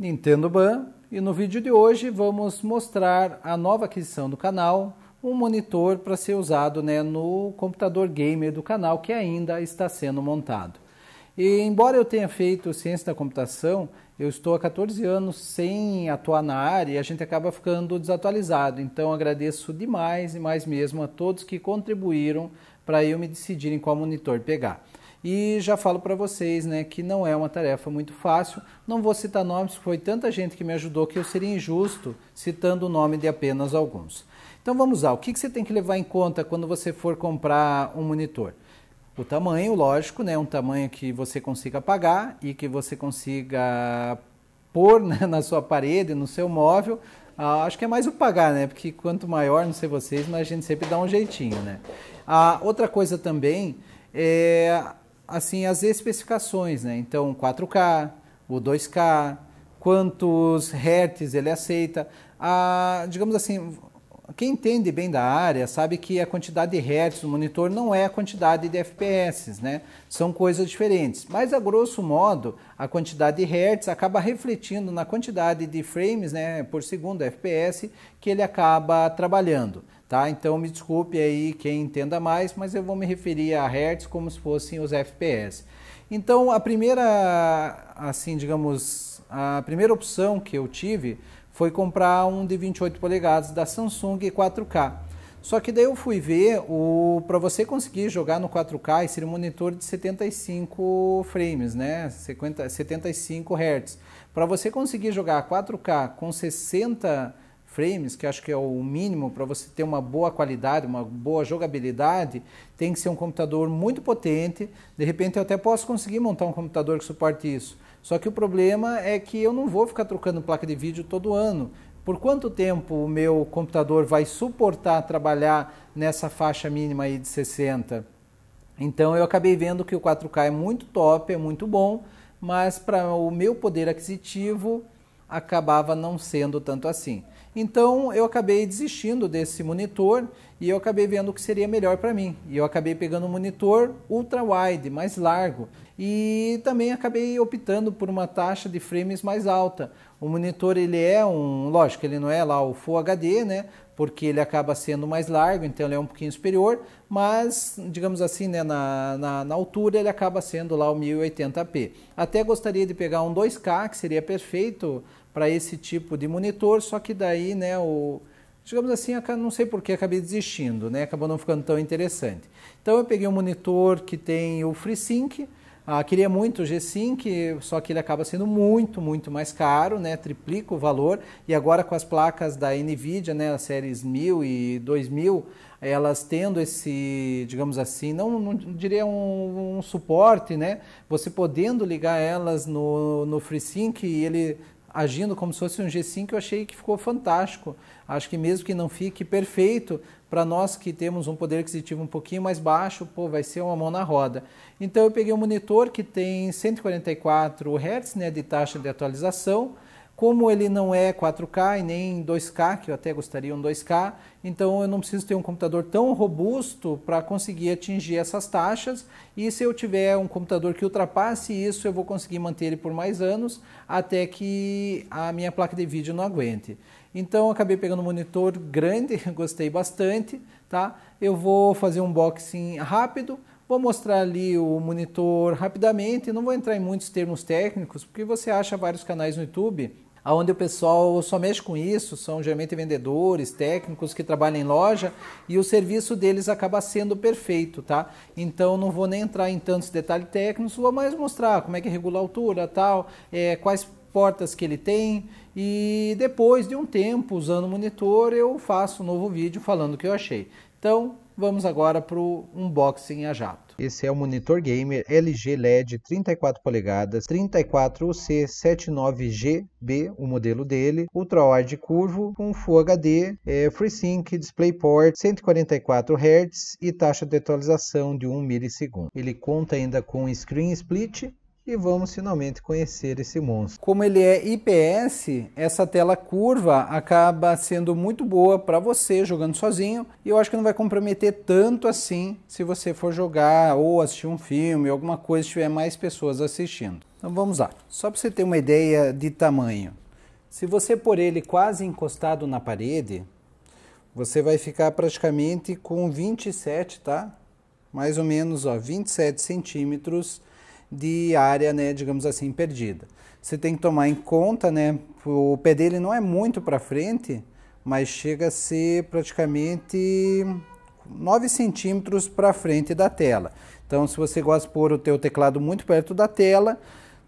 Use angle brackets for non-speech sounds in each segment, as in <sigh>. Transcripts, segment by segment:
Nintendo Ban e no vídeo de hoje vamos mostrar a nova aquisição do canal, um monitor para ser usado né, no computador gamer do canal que ainda está sendo montado. E embora eu tenha feito ciência da computação, eu estou há 14 anos sem atuar na área e a gente acaba ficando desatualizado. Então agradeço demais e mais mesmo a todos que contribuíram para eu me decidir em qual monitor pegar. E já falo para vocês né, que não é uma tarefa muito fácil. Não vou citar nomes, foi tanta gente que me ajudou que eu seria injusto citando o nome de apenas alguns. Então vamos lá, o que, que você tem que levar em conta quando você for comprar um monitor? O tamanho, lógico, né, um tamanho que você consiga pagar e que você consiga pôr né, <laughs> na sua parede, no seu móvel, ah, acho que é mais o pagar, né? Porque quanto maior, não sei vocês, mas a gente sempre dá um jeitinho, né? Ah, outra coisa também é assim as especificações, né? Então 4K, o 2K, quantos hertz ele aceita, a, digamos assim, quem entende bem da área sabe que a quantidade de hertz do monitor não é a quantidade de FPS, né? São coisas diferentes. Mas a grosso modo, a quantidade de hertz acaba refletindo na quantidade de frames, né, por segundo, FPS, que ele acaba trabalhando. Tá? Então me desculpe aí quem entenda mais, mas eu vou me referir a hertz como se fossem os FPS. Então a primeira, assim, digamos, a primeira opção que eu tive foi comprar um de 28 polegadas da Samsung 4K. Só que daí eu fui ver o para você conseguir jogar no 4K um monitor de 75 frames, né? 50, 75 Hz. Para você conseguir jogar 4K com 60 frames, que acho que é o mínimo para você ter uma boa qualidade, uma boa jogabilidade, tem que ser um computador muito potente. De repente eu até posso conseguir montar um computador que suporte isso. Só que o problema é que eu não vou ficar trocando placa de vídeo todo ano. Por quanto tempo o meu computador vai suportar trabalhar nessa faixa mínima aí de 60? Então eu acabei vendo que o 4K é muito top, é muito bom, mas para o meu poder aquisitivo acabava não sendo tanto assim. Então eu acabei desistindo desse monitor e eu acabei vendo o que seria melhor para mim. E eu acabei pegando um monitor ultra wide, mais largo, e também acabei optando por uma taxa de frames mais alta. O monitor ele é um, lógico, ele não é lá o Full HD, né? Porque ele acaba sendo mais largo, então ele é um pouquinho superior, mas digamos assim, né, na, na, na altura ele acaba sendo lá o 1080p. Até gostaria de pegar um 2K, que seria perfeito para esse tipo de monitor, só que daí, né, o, digamos assim, não sei por que acabei desistindo, né, acabou não ficando tão interessante. Então eu peguei um monitor que tem o FreeSync, ah, queria muito o G-Sync, só que ele acaba sendo muito, muito mais caro, né? triplica o valor. E agora com as placas da NVIDIA, né? as séries 1000 e 2000, elas tendo esse, digamos assim, não, não diria um, um, suporte, né? você podendo ligar elas no, no FreeSync e ele agindo como se fosse um G5, eu achei que ficou fantástico. Acho que mesmo que não fique perfeito, para nós que temos um poder aquisitivo um pouquinho mais baixo, pô, vai ser uma mão na roda. Então eu peguei um monitor que tem 144 Hz né, de taxa de atualização, como ele não é 4K e nem 2K, que eu até gostaria um 2K, então eu não preciso ter um computador tão robusto para conseguir atingir essas taxas. E se eu tiver um computador que ultrapasse isso, eu vou conseguir manter ele por mais anos até que a minha placa de vídeo não aguente. Então acabei pegando um monitor grande, <laughs> gostei bastante, tá? Eu vou fazer um unboxing rápido. Vou mostrar ali o monitor rapidamente, não vou entrar em muitos termos técnicos, porque você acha vários canais no YouTube onde o pessoal só mexe com isso, são geralmente vendedores, técnicos que trabalham em loja e o serviço deles acaba sendo perfeito, tá? Então não vou nem entrar em tantos detalhes técnicos, vou mais mostrar como é que regula a altura, tal, é, quais portas que ele tem e depois de um tempo usando o monitor eu faço um novo vídeo falando o que eu achei. Então vamos agora para o unboxing a jato. Esse é o monitor gamer LG LED 34 polegadas 34C79GB, o modelo dele, ultra wide curvo com Full HD, é, FreeSync, DisplayPort, 144 Hz e taxa de atualização de 1 milissegundo. Ele conta ainda com screen split e vamos finalmente conhecer esse monstro. Como ele é IPS, essa tela curva acaba sendo muito boa para você jogando sozinho e eu acho que não vai comprometer tanto assim se você for jogar ou assistir um filme, alguma coisa, tiver mais pessoas assistindo. Então vamos lá, só para você ter uma ideia de tamanho. Se você pôr ele quase encostado na parede, você vai ficar praticamente com 27, tá? Mais ou menos, ó, 27 centímetros de área, né, digamos assim, perdida. Você tem que tomar em conta, né, o pé dele não é muito para frente, mas chega a ser praticamente 9 centímetros para frente da tela. Então, se você gosta de pôr o teu teclado muito perto da tela,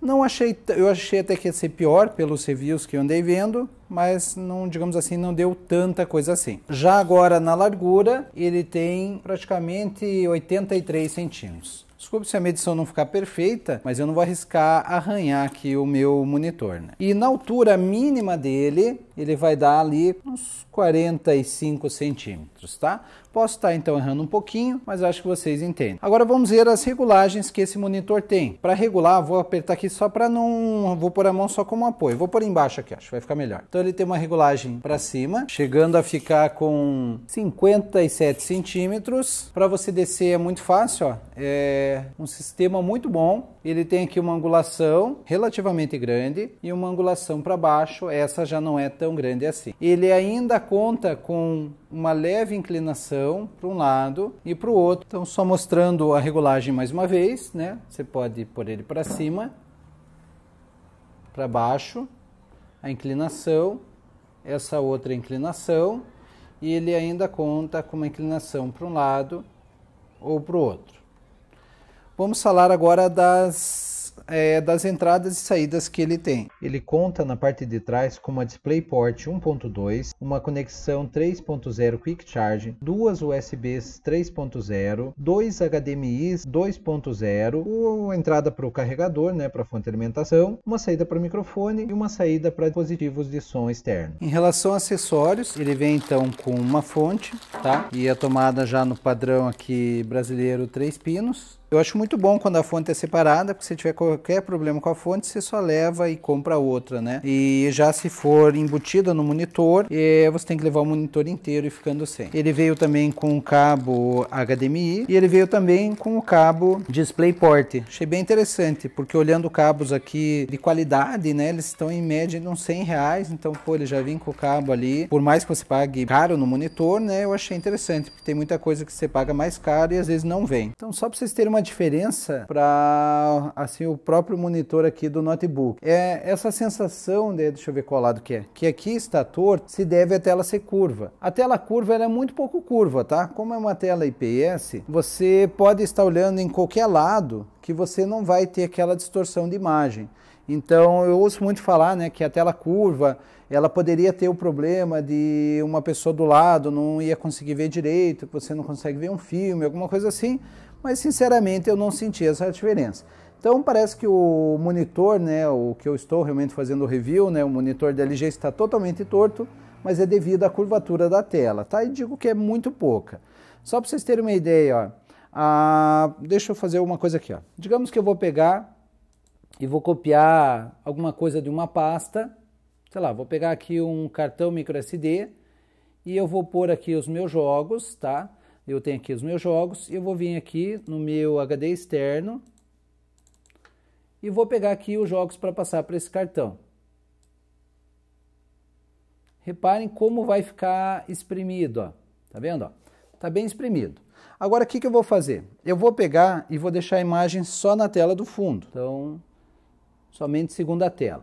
não achei, eu achei até que ia ser pior pelos reviews que eu andei vendo, mas não, digamos assim, não deu tanta coisa assim. Já agora na largura, ele tem praticamente 83 centímetros. Desculpe se a medição não ficar perfeita, mas eu não vou arriscar arranhar aqui o meu monitor. Né? E na altura mínima dele, ele vai dar ali uns 45 centímetros, tá? Posso estar tá, então errando um pouquinho, mas acho que vocês entendem. Agora vamos ver as regulagens que esse monitor tem. Para regular, vou apertar aqui só para não... Vou pôr a mão só como apoio. Vou pôr embaixo aqui, acho que vai ficar melhor. Então ele tem uma regulagem para cima, chegando a ficar com 57 centímetros. Para você descer é muito fácil, ó. É um sistema muito bom ele tem aqui uma angulação relativamente grande e uma angulação para baixo, essa já não é tão grande assim. Ele ainda conta com uma leve inclinação para um lado e para o outro. Então, só mostrando a regulagem mais uma vez, né? Você pode pôr ele para cima, para baixo, a inclinação, essa outra inclinação, e ele ainda conta com uma inclinação para um lado ou para o outro. Vamos falar agora das, é, das entradas e saídas que ele tem. Ele conta na parte de trás com uma DisplayPort 1.2, uma conexão 3.0 Quick Charge, duas USBs 3.0, dois HDMIs 2.0, uma entrada para o carregador, né, para a fonte de alimentação, uma saída para o microfone e uma saída para dispositivos de som externo. Em relação a acessórios, ele vem então com uma fonte, tá? E a tomada já no padrão aqui brasileiro 3 pinos, eu acho muito bom quando a fonte é separada, porque se tiver qualquer problema com a fonte, você só leva e compra outra, né? E já se for embutida no monitor, é, você tem que levar o monitor inteiro e ficando sem. Ele veio também com o cabo HDMI e ele veio também com o cabo DisplayPort. Achei bem interessante, porque olhando cabos aqui de qualidade, né? Eles estão em média de uns 100 reais, então pô, ele já vem com o cabo ali. Por mais que você pague caro no monitor, né? Eu achei interessante, porque tem muita coisa que você paga mais caro e às vezes não vem. Então só para vocês terem uma diferença para assim o próprio monitor aqui do notebook. É essa sensação de, deixa eu ver qual lado que é, que aqui está torto, se deve à tela ser curva. A tela curva é muito pouco curva, tá? Como é uma tela IPS, você pode estar olhando em qualquer lado que você não vai ter aquela distorção de imagem. Então eu ouço muito falar né, que a tela curva ela poderia ter o problema de uma pessoa do lado não ia conseguir ver direito, você não consegue ver um filme, alguma coisa assim, mas sinceramente eu não senti essa diferença. Então parece que o monitor, né, o que eu estou realmente fazendo o review, né, o monitor da LG está totalmente torto, mas é devido à curvatura da tela, tá? E digo que é muito pouca. Só para vocês terem uma ideia, ó, a... Ah, deixa eu fazer uma coisa aqui, ó. Digamos que eu vou pegar e vou copiar alguma coisa de uma pasta, sei lá, vou pegar aqui um cartão micro SD e eu vou pôr aqui os meus jogos, tá? Eu tenho aqui os meus jogos e eu vou vir aqui no meu HD externo e vou pegar aqui os jogos para passar para esse cartão. Reparem como vai ficar espremido, ó. Tá vendo, ó? Tá bem espremido. Agora o que, que eu vou fazer? Eu vou pegar e vou deixar a imagem só na tela do fundo. Então, somente segunda tela.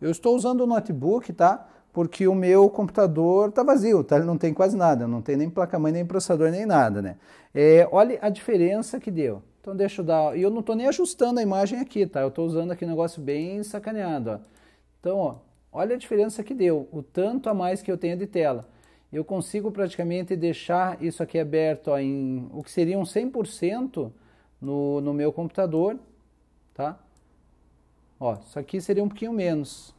Eu estou usando o notebook, tá? Porque o meu computador está vazio, tá? Ele não tem quase nada, não tem nem placa-mãe, nem processador, nem nada, né? É, olha a diferença que deu. Então deixa eu dar... E eu não estou nem ajustando a imagem aqui, tá? Eu estou usando aqui um negócio bem sacaneado, ó. Então, ó, olha a diferença que deu, o tanto a mais que eu tenho de tela. Eu consigo praticamente deixar isso aqui aberto ó, em o que seria um 100%, no, no meu computador, tá? Ó, isso aqui seria um pouquinho menos.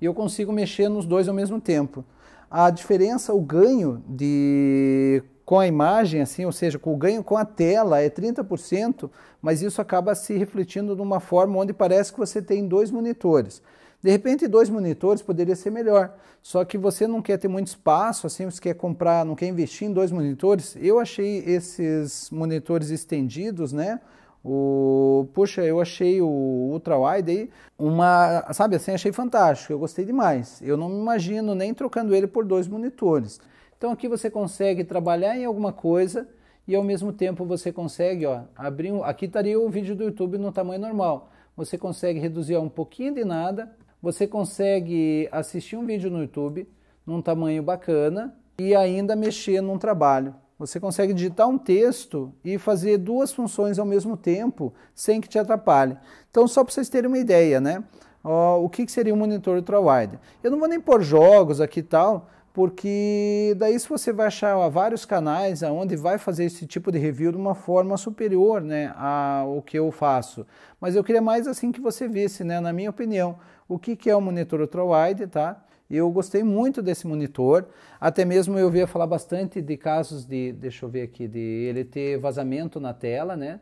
E eu consigo mexer nos dois ao mesmo tempo. A diferença, o ganho de com a imagem, assim, ou seja, com o ganho com a tela é 30%, mas isso acaba se refletindo de uma forma onde parece que você tem dois monitores. De repente, dois monitores poderia ser melhor. Só que você não quer ter muito espaço, assim, você quer comprar, não quer investir em dois monitores. Eu achei esses monitores estendidos, né? O, puxa, eu achei o ultra wide aí uma, sabe assim, achei fantástico, eu gostei demais. Eu não me imagino nem trocando ele por dois monitores. Então aqui você consegue trabalhar em alguma coisa e ao mesmo tempo você consegue, ó, abrir, aqui estaria o vídeo do YouTube no tamanho normal. Você consegue reduzir a um pouquinho de nada você consegue assistir um vídeo no YouTube num tamanho bacana e ainda mexer num trabalho. Você consegue digitar um texto e fazer duas funções ao mesmo tempo sem que te atrapalhe. Então, só para vocês terem uma ideia, né? o que, seria um monitor ultrawide? Eu não vou nem pôr jogos aqui e tal, porque daí se você vai achar vários canais aonde vai fazer esse tipo de review de uma forma superior né, ao que eu faço. Mas eu queria mais assim que você visse, né, na minha opinião. O que, que é o monitor ultrawide, tá? Eu gostei muito desse monitor, até mesmo eu via falar bastante de casos de, deixa eu ver aqui, de ele ter vazamento na tela, né?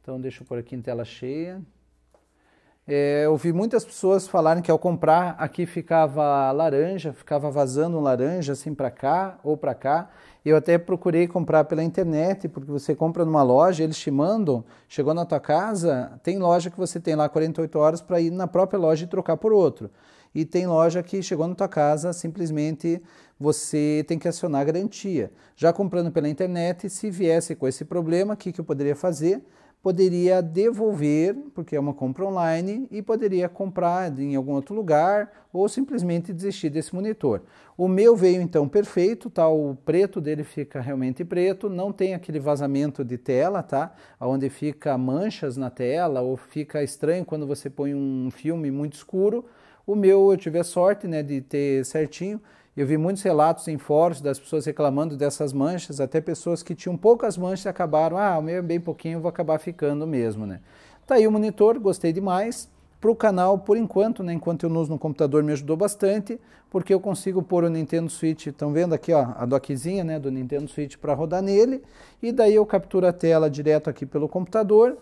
Então deixa eu por aqui em tela cheia. É, eu vi muitas pessoas falarem que ao comprar aqui ficava laranja, ficava vazando um laranja assim para cá ou para cá. Eu até procurei comprar pela internet, porque você compra numa loja, eles te mandam, chegou na tua casa, tem loja que você tem lá 48 horas para ir na própria loja e trocar por outro. E tem loja que chegou na tua casa, simplesmente você tem que acionar a garantia. Já comprando pela internet, se viesse com esse problema, o que, que eu poderia fazer? Poderia devolver, porque é uma compra online, e poderia comprar em algum outro lugar ou simplesmente desistir desse monitor. O meu veio então perfeito, tá? O preto dele fica realmente preto, não tem aquele vazamento de tela, tá? Onde fica manchas na tela ou fica estranho quando você põe um filme muito escuro. O meu eu tive a sorte né, de ter certinho eu vi muitos relatos em fóruns das pessoas reclamando dessas manchas, até pessoas que tinham poucas manchas acabaram, ah, o meu é bem pouquinho, vou acabar ficando mesmo, né? Tá aí o monitor, gostei demais. Para o canal, por enquanto, né, enquanto eu uso no computador, me ajudou bastante, porque eu consigo pôr o Nintendo Switch, estão vendo aqui ó, a dockzinha né, do Nintendo Switch para rodar nele, e daí eu capturo a tela direto aqui pelo computador,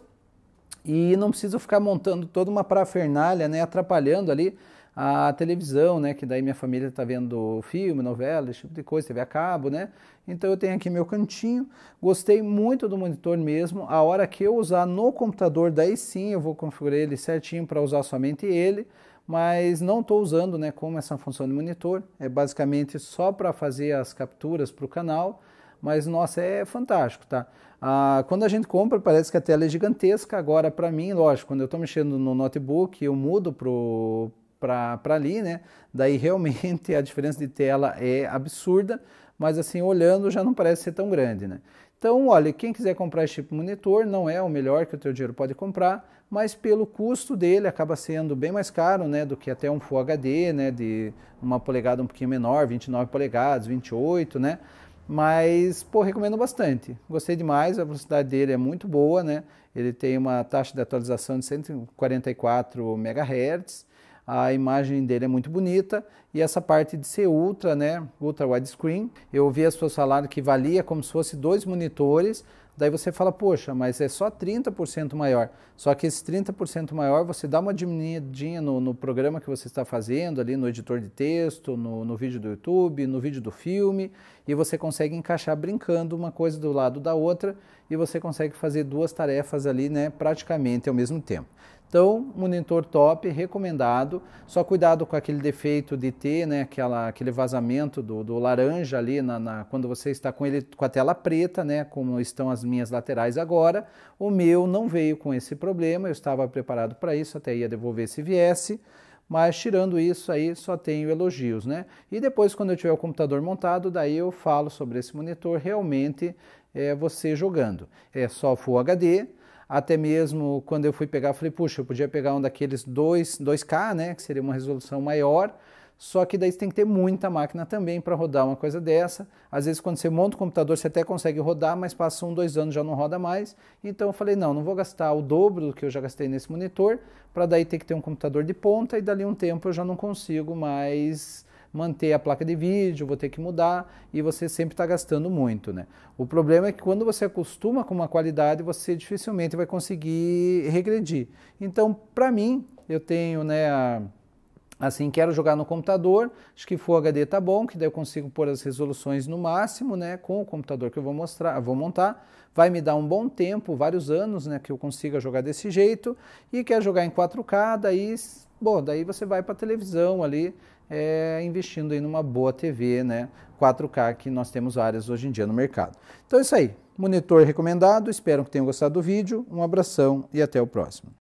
e não preciso ficar montando toda uma parafernália, né, atrapalhando ali a televisão, né? Que daí minha família está vendo filme, novela, esse tipo de coisa, TV a cabo, né? Então eu tenho aqui meu cantinho. Gostei muito do monitor mesmo. A hora que eu usar no computador, daí sim eu vou configurar ele certinho para usar somente ele. Mas não estou usando, né? Como essa função de monitor é basicamente só para fazer as capturas para o canal. Mas nossa, é fantástico, tá? Ah, quando a gente compra, parece que a tela é gigantesca. Agora, para mim, lógico, quando eu estou mexendo no notebook, eu mudo pro para ali, né? Daí <laughs> realmente a diferença de tela é absurda, mas assim, olhando já não parece ser tão grande, né? Então, olha, quem quiser comprar esse tipo de monitor, não é o melhor que o teu dinheiro pode comprar, mas pelo custo dele acaba sendo bem mais caro, né, do que até um Full HD, né, de uma polegada um pouquinho menor, 29 polegadas, 28, né? Mas, pô, recomendo bastante. Gostei demais, a velocidade dele é muito boa, né? Ele tem uma taxa de atualização de 144 MHz a imagem dele é muito bonita e essa parte de ser ultra, né, ultra widescreen, eu ouvi as pessoas falarem que valia como se fosse dois monitores, daí você fala, poxa, mas é só 30% maior. Só que esse 30% maior, você dá uma diminuidinha no, no, programa que você está fazendo, ali no editor de texto, no, no vídeo do YouTube, no vídeo do filme, e você consegue encaixar brincando uma coisa do lado da outra, e você consegue fazer duas tarefas ali, né, praticamente ao mesmo tempo. Então, monitor top recomendado. Só cuidado com aquele defeito de ter, né, aquela, aquele vazamento do, do laranja ali na, na, quando você está com ele com a tela preta, né, como estão as minhas laterais agora. O meu não veio com esse problema. Eu estava preparado para isso, até ia devolver se viesse. Mas tirando isso aí, só tenho elogios, né? E depois, quando eu tiver o computador montado, daí eu falo sobre esse monitor. Realmente é você jogando. É só Full HD até mesmo quando eu fui pegar, eu falei, puxa, eu podia pegar um daqueles 2, 2K, né, que seria uma resolução maior, só que daí você tem que ter muita máquina também para rodar uma coisa dessa. Às vezes, quando você monta o computador, você até consegue rodar, mas passa um, dois anos já não roda mais. Então, eu falei: não, não vou gastar o dobro do que eu já gastei nesse monitor, para daí ter que ter um computador de ponta e dali um tempo eu já não consigo mais manter a placa de vídeo, vou ter que mudar e você sempre está gastando muito, né? O problema é que quando você acostuma com uma qualidade, você dificilmente vai conseguir regredir. Então, para mim, eu tenho, né, a, assim, quero jogar no computador, acho que Full HD tá bom, que daí eu consigo pôr as resoluções no máximo, né, com o computador que eu vou mostrar, vou montar, vai me dar um bom tempo, vários anos, né, que eu consiga jogar desse jeito, e quer jogar em 4K, daí, bom, daí você vai para televisão ali, é, investindo em uma boa TV, né, 4K que nós temos várias hoje em dia no mercado. Então é isso aí, monitor recomendado, espero que tenham gostado do vídeo, um abração e até o próximo.